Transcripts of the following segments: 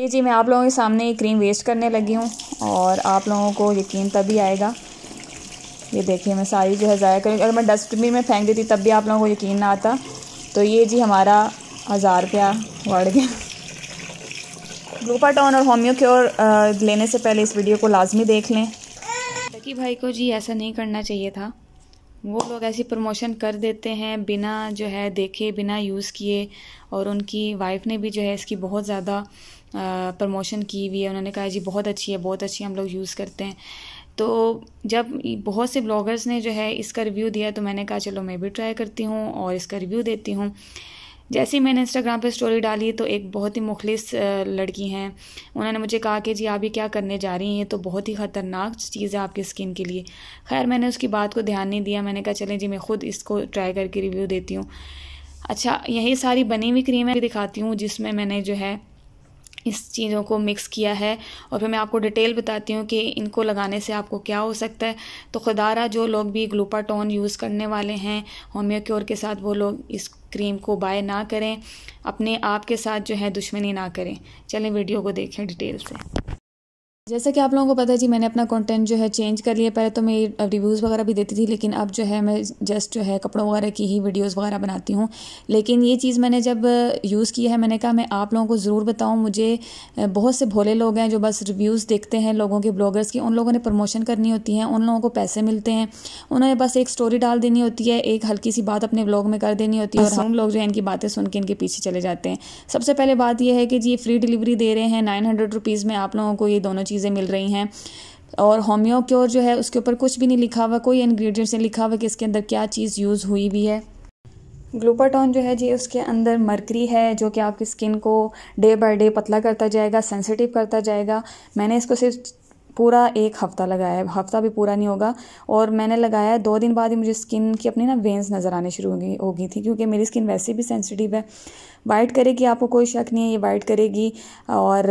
ये जी मैं आप लोगों के सामने ये क्रीम वेस्ट करने लगी हूँ और आप लोगों को यकीन तभी आएगा ये देखिए मैं सारी जो है ज़ाया करी अगर मैं डस्टबिन में फेंक देती तब भी आप लोगों को यकीन ना आता तो ये जी हमारा हज़ार रुपया बढ़ गया ग्लूपाटॉन और होम्योक्योर लेने से पहले इस वीडियो को लाजमी देख लें कि भाई को जी ऐसा नहीं करना चाहिए था वो लोग ऐसी प्रमोशन कर देते हैं बिना जो है देखे बिना यूज़ किए और उनकी वाइफ ने भी जो है इसकी बहुत ज़्यादा प्रमोशन की हुई है उन्होंने कहा जी बहुत अच्छी है बहुत अच्छी हम लोग यूज़ करते हैं तो जब बहुत से ब्लॉगर्स ने जो है इसका रिव्यू दिया तो मैंने कहा चलो मैं भी ट्राई करती हूँ और इसका रिव्यू देती हूँ जैसे ही मैंने इंस्टाग्राम पे स्टोरी डाली तो एक बहुत ही मुखलिस लड़की हैं उन्होंने मुझे कहा कि जी आप ये क्या करने जा रही हैं तो बहुत ही ख़तरनाक चीज़ है आपकी स्किन के लिए खैर मैंने उसकी बात को ध्यान नहीं दिया मैंने कहा चलें जी मैं ख़ुद इसको ट्राई करके रिव्यू देती हूँ अच्छा यही सारी बनी हुई क्रीमें दिखाती हूँ जिसमें मैंने जो है इस चीज़ों को मिक्स किया है और फिर मैं आपको डिटेल बताती हूँ कि इनको लगाने से आपको क्या हो सकता है तो खुदारा जो लोग भी ग्लूपाटोन यूज़ करने वाले हैं होम्योक्योर के साथ वो लोग इस क्रीम को बाय ना करें अपने आप के साथ जो है दुश्मनी ना करें चलें वीडियो को देखें डिटेल से जैसा कि आप लोगों को पता है जी मैंने अपना कंटेंट जो है चेंज कर लिया पहले तो मैं रिव्यूज़ वगैरह भी देती थी लेकिन अब जो है मैं जस्ट जो है कपड़ों वगैरह की ही वीडियोस वगैरह बनाती हूँ लेकिन ये चीज़ मैंने जब यूज़ किया है मैंने कहा मैं आप लोगों को ज़रूर बताऊँ मुझे बहुत से भोले लोग हैं जो बस रिव्यूज़ देखते हैं लोगों के ब्लॉगर्स की उन लोगों ने प्रमोशन करनी होती है उन लोगों को पैसे मिलते हैं उन्होंने बस एक स्टोरी डाल देनी होती है एक हल्की सी बात अपने ब्लॉग में कर देनी होती है और अच्छा। हम लोग जो है इनकी बातें सुन के इनके पीछे चले जाते हैं सबसे पहले बात यह है कि जी फ्री डिलीवरी दे रहे हैं नाइन हंड्रेड रुपीज़ में आप लोगों को ये दोनों चीज़ें मिल रही हैं और होम्योक्योर जो है उसके ऊपर कुछ भी नहीं लिखा हुआ कोई इन्ग्रीडियंट्स नहीं लिखा हुआ कि इसके अंदर क्या चीज़ यूज़ हुई भी है ग्लूपाटॉन जो है जी उसके अंदर मरकरी है जो कि आपकी स्किन को डे बाय डे पतला करता जाएगा सेंसिटिव करता जाएगा मैंने इसको सिर्फ पूरा एक हफ़्ता लगाया है हफ़्ता भी पूरा नहीं होगा और मैंने लगाया दो दिन बाद ही मुझे स्किन की अपनी ना वेंस नज़र आने शुरू हो होगी थी क्योंकि मेरी स्किन वैसे भी सेंसिटिव है वाइट करेगी आपको कोई शक नहीं है ये वाइट करेगी और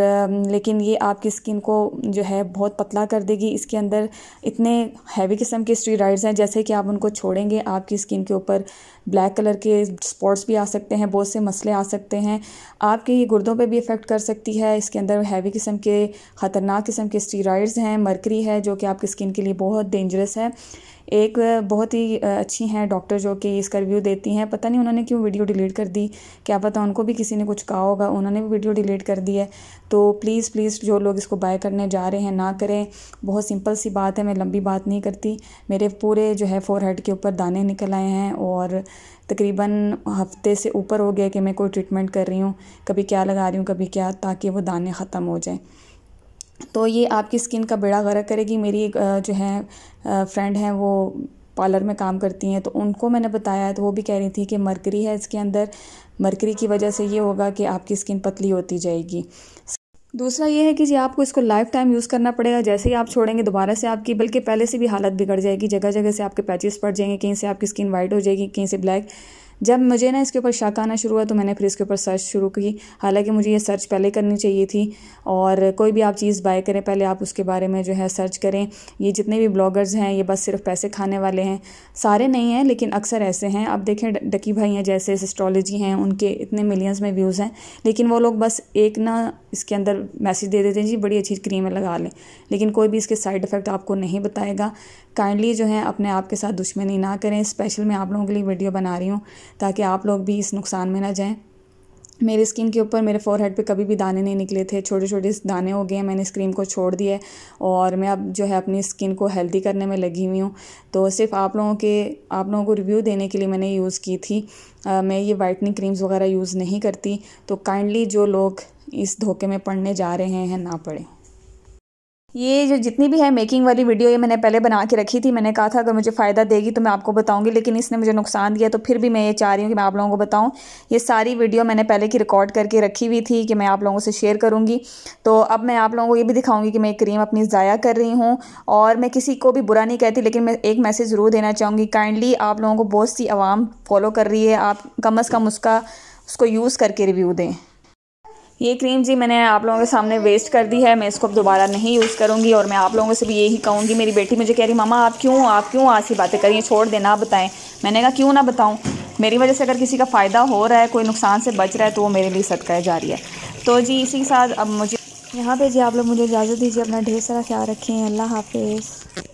लेकिन ये आपकी स्किन को जो है बहुत पतला कर देगी इसके अंदर इतने हैवी किस्म के स्टीराइड्स हैं जैसे कि आप उनको छोड़ेंगे आपकी स्किन के ऊपर ब्लैक कलर के स्पॉट्स भी आ सकते हैं बहुत से मसले आ सकते हैं आपके ये गुर्दों पर भी इफ़ेक्ट कर सकती है इसके अंदर हैवी किस्म के ख़तरनाक किस्म के स्टीराइड्स हैं मरकरी है जो कि आपकी स्किन के लिए बहुत डेंजरस है एक बहुत ही अच्छी हैं डॉक्टर जो कि इसका रिव्यू देती हैं पता नहीं उन्होंने क्यों वीडियो डिलीट कर दी क्या पता पता उनको भी किसी ने कुछ कहा होगा उन्होंने भी वीडियो डिलीट कर दी है तो प्लीज़ प्लीज़ जो लोग इसको बाय करने जा रहे हैं ना करें बहुत सिंपल सी बात है मैं लंबी बात नहीं करती मेरे पूरे जो है फोर हेड के ऊपर दाने निकल आए हैं और तकरीबन हफ्ते से ऊपर हो गया कि मैं कोई ट्रीटमेंट कर रही हूँ कभी क्या लगा रही हूँ कभी क्या ताकि वो दाने ख़त्म हो जाएँ तो ये आपकी स्किन का बेड़ा गर्क करेगी मेरी जो है फ्रेंड हैं वो पार्लर में काम करती हैं तो उनको मैंने बताया तो वो भी कह रही थी कि मरकरी है इसके अंदर मरकरी की वजह से ये होगा कि आपकी स्किन पतली होती जाएगी दूसरा ये है कि जी आपको इसको लाइफ टाइम यूज़ करना पड़ेगा जैसे ही आप छोड़ेंगे दोबारा से आपकी बल्कि पहले से भी हालत बिगड़ जाएगी जगह जगह से आपके पैचेस पड़ जाएंगे कहीं से आपकी स्किन वाइट हो जाएगी कहीं से ब्लैक जब मुझे ना इसके ऊपर शक आना शुरू हुआ तो मैंने फिर इसके ऊपर सर्च शुरू की हालांकि मुझे ये सर्च पहले करनी चाहिए थी और कोई भी आप चीज़ बाय करें पहले आप उसके बारे में जो है सर्च करें ये जितने भी ब्लॉगर्स हैं ये बस सिर्फ पैसे खाने वाले हैं सारे नहीं हैं लेकिन अक्सर ऐसे हैं अब देखें डकी भाई हैं जैसे एस्ट्रोलॉजी हैं उनके इतने मिलियंस में व्यूज़ हैं लेकिन वो लोग बस एक ना इसके अंदर मैसेज दे देते हैं जी बड़ी अच्छी क्रीम है लगा लें लेकिन कोई भी इसके साइड इफ़ेक्ट आपको नहीं बताएगा काइंडली जो है अपने आप के साथ दुश्मनी ना करें स्पेशल मैं आप लोगों के लिए वीडियो बना रही हूँ ताकि आप लोग भी इस नुकसान में ना जाएँ मेरी स्किन के ऊपर मेरे फोरहेड पे कभी भी दाने नहीं निकले थे छोटे छोटे दाने हो गए हैं मैंने इस क्रीम को छोड़ दिया है और मैं अब जो है अपनी स्किन को हेल्दी करने में लगी हुई हूँ तो सिर्फ आप लोगों के आप लोगों को रिव्यू देने के लिए मैंने यूज़ की थी आ, मैं ये वाइटनिंग क्रीम्स वगैरह यूज़ नहीं करती तो काइंडली जो लोग इस धोखे में पढ़ने जा रहे हैं ना पढ़ें ये जो जितनी भी है मेकिंग वाली वीडियो ये मैंने पहले बना के रखी थी मैंने कहा था अगर मुझे फ़ायदा देगी तो मैं आपको बताऊंगी लेकिन इसने मुझे नुकसान दिया तो फिर भी मैं ये चाह रही हूँ कि मैं आप लोगों को बताऊँ ये सारी वीडियो मैंने पहले की रिकॉर्ड करके रखी हुई थी कि मैं आप लोगों से शेयर करूँगी तो अब मैं आप लोगों को ये भी दिखाऊँगी कि मैं क्रीम अपनी ज़ाया कर रही हूँ और मैं किसी को भी बुरा नहीं कहती लेकिन मैं एक मैसेज ज़रूर देना चाहूँगी काइंडली आप लोगों को बहुत सी आवाम फॉलो कर रही है आप कम अज़ कम उसका उसको यूज़ करके रिव्यू दें ये क्रीम जी मैंने आप लोगों के सामने वेस्ट कर दी है मैं इसको अब दोबारा नहीं यूज़ करूँगी और मैं आप लोगों से भी यही कहूँगी मेरी बेटी मुझे कह रही मामा आप क्यों आप क्यों आज ही बातें करिए छोड़ देना आप बताएं मैंने कहा क्यों ना बताऊँ मेरी वजह से अगर किसी का फ़ायदा हो रहा है कोई नुकसान से बच रहा है तो वो मेरे लिए सदका जा रही है तो जी इसी के साथ अब मुझे यहाँ पर जी आप लोग मुझे इजाज़त दीजिए अपना ढेर सारा ख्याल रखें अल्लाह हाफिज़